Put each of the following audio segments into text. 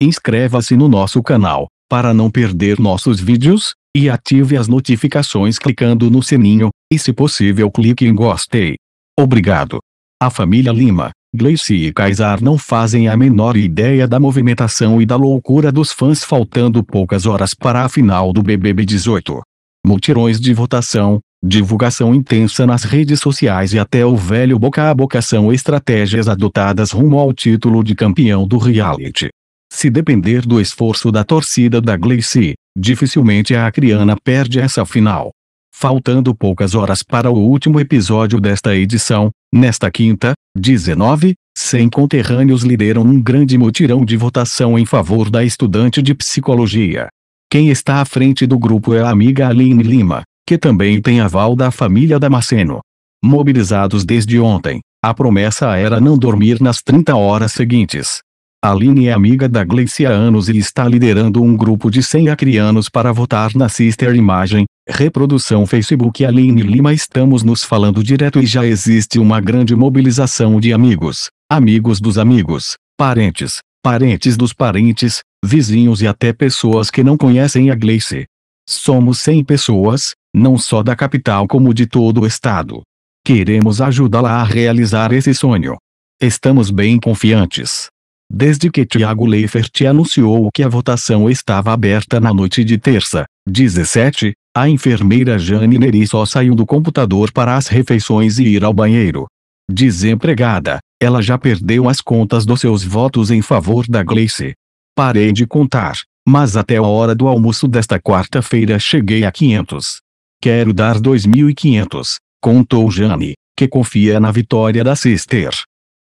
Inscreva-se no nosso canal, para não perder nossos vídeos, e ative as notificações clicando no sininho, e se possível clique em gostei. Obrigado. A família Lima, Gleice e Kaysar não fazem a menor ideia da movimentação e da loucura dos fãs faltando poucas horas para a final do BBB 18. Multirões de votação, divulgação intensa nas redes sociais e até o velho boca a boca são estratégias adotadas rumo ao título de campeão do reality. Se depender do esforço da torcida da Gleice, dificilmente a Acriana perde essa final. Faltando poucas horas para o último episódio desta edição, nesta quinta, 19, 100 conterrâneos lideram um grande mutirão de votação em favor da estudante de psicologia. Quem está à frente do grupo é a amiga Aline Lima, que também tem aval da família Damasceno. Mobilizados desde ontem, a promessa era não dormir nas 30 horas seguintes. Aline é amiga da Gleice há anos e está liderando um grupo de 100 acrianos para votar na Sister Imagem. Reprodução Facebook Aline Lima Estamos nos falando direto e já existe uma grande mobilização de amigos, amigos dos amigos, parentes, parentes dos parentes, vizinhos e até pessoas que não conhecem a Gleice. Somos 100 pessoas, não só da capital como de todo o estado. Queremos ajudá-la a realizar esse sonho. Estamos bem confiantes. Desde que Tiago Leifert anunciou que a votação estava aberta na noite de terça, 17, a enfermeira Jane Neri só saiu do computador para as refeições e ir ao banheiro. Desempregada, ela já perdeu as contas dos seus votos em favor da Gleice. Parei de contar, mas até a hora do almoço desta quarta-feira cheguei a 500. Quero dar 2.500, contou Jane, que confia na vitória da Sister.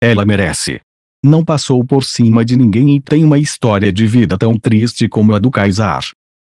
Ela merece não passou por cima de ninguém e tem uma história de vida tão triste como a do Kaysar.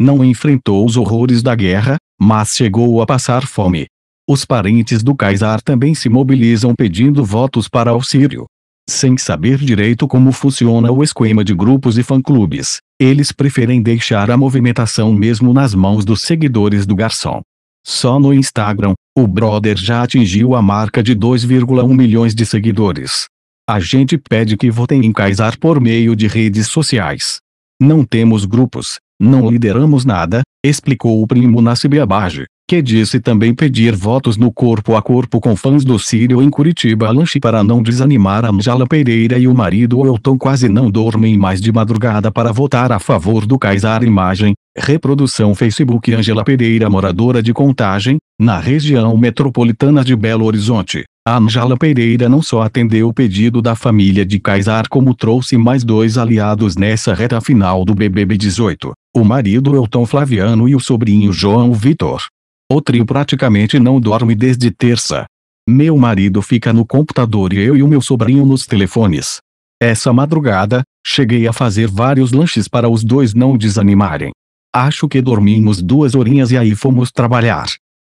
Não enfrentou os horrores da guerra, mas chegou a passar fome. Os parentes do Kaysar também se mobilizam pedindo votos para auxílio. Sem saber direito como funciona o esquema de grupos e fã-clubes, eles preferem deixar a movimentação mesmo nas mãos dos seguidores do garçom. Só no Instagram, o brother já atingiu a marca de 2,1 milhões de seguidores, a gente pede que votem em Kaysar por meio de redes sociais. Não temos grupos, não lideramos nada, explicou o primo Nassib Abage, que disse também pedir votos no corpo a corpo com fãs do Sírio em Curitiba lanche para não desanimar Angela Pereira e o marido Elton quase não dormem mais de madrugada para votar a favor do Kaysar Imagem, Reprodução Facebook Angela Pereira moradora de Contagem, na região metropolitana de Belo Horizonte, Anjala Pereira não só atendeu o pedido da família de Kaysar como trouxe mais dois aliados nessa reta final do BBB 18, o marido Elton Flaviano e o sobrinho João Vitor. O trio praticamente não dorme desde terça. Meu marido fica no computador e eu e o meu sobrinho nos telefones. Essa madrugada, cheguei a fazer vários lanches para os dois não desanimarem. Acho que dormimos duas horinhas e aí fomos trabalhar.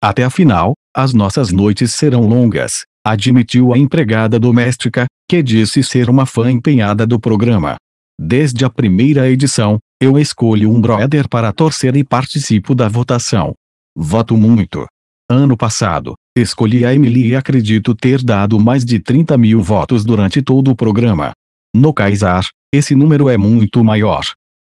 Até a final, as nossas noites serão longas, admitiu a empregada doméstica, que disse ser uma fã empenhada do programa. Desde a primeira edição, eu escolho um brother para torcer e participo da votação. Voto muito. Ano passado, escolhi a Emily e acredito ter dado mais de 30 mil votos durante todo o programa. No Kaysar, esse número é muito maior.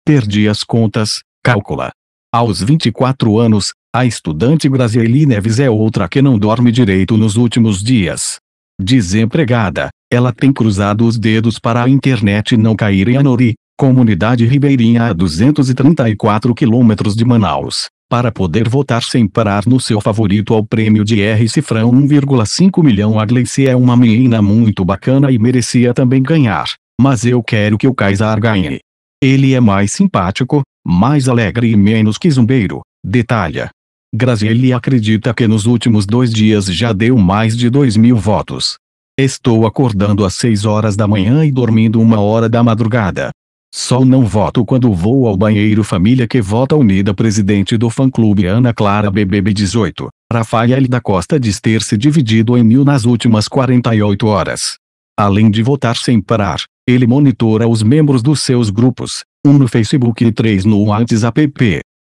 Perdi as contas, cálcula. Aos 24 anos, a estudante Grazieli Neves é outra que não dorme direito nos últimos dias. Desempregada, ela tem cruzado os dedos para a internet não cair em Anori, comunidade ribeirinha a 234 quilômetros de Manaus, para poder votar sem parar no seu favorito ao prêmio de R. Cifrão 1,5 milhão. A Gleice é uma menina muito bacana e merecia também ganhar, mas eu quero que o Kaysar ganhe. Ele é mais simpático, mais alegre e menos que zumbeiro, detalha. Grazielli acredita que nos últimos dois dias já deu mais de 2 mil votos. Estou acordando às 6 horas da manhã e dormindo uma hora da madrugada. Só não voto quando vou ao banheiro Família que vota unida Presidente do fã-clube Ana Clara BBB18, Rafael da Costa diz ter se dividido em mil nas últimas 48 horas. Além de votar sem parar, ele monitora os membros dos seus grupos, um no Facebook e três no WhatsApp.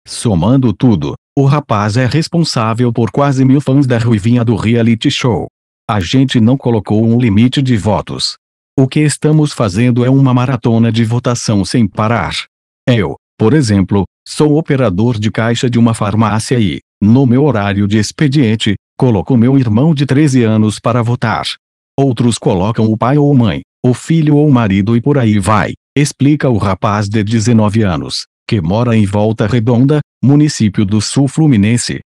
Somando tudo, o rapaz é responsável por quase mil fãs da ruivinha do reality show. A gente não colocou um limite de votos. O que estamos fazendo é uma maratona de votação sem parar. Eu, por exemplo, sou operador de caixa de uma farmácia e, no meu horário de expediente, coloco meu irmão de 13 anos para votar. Outros colocam o pai ou mãe, o filho ou o marido e por aí vai, explica o rapaz de 19 anos que mora em Volta Redonda, município do Sul Fluminense,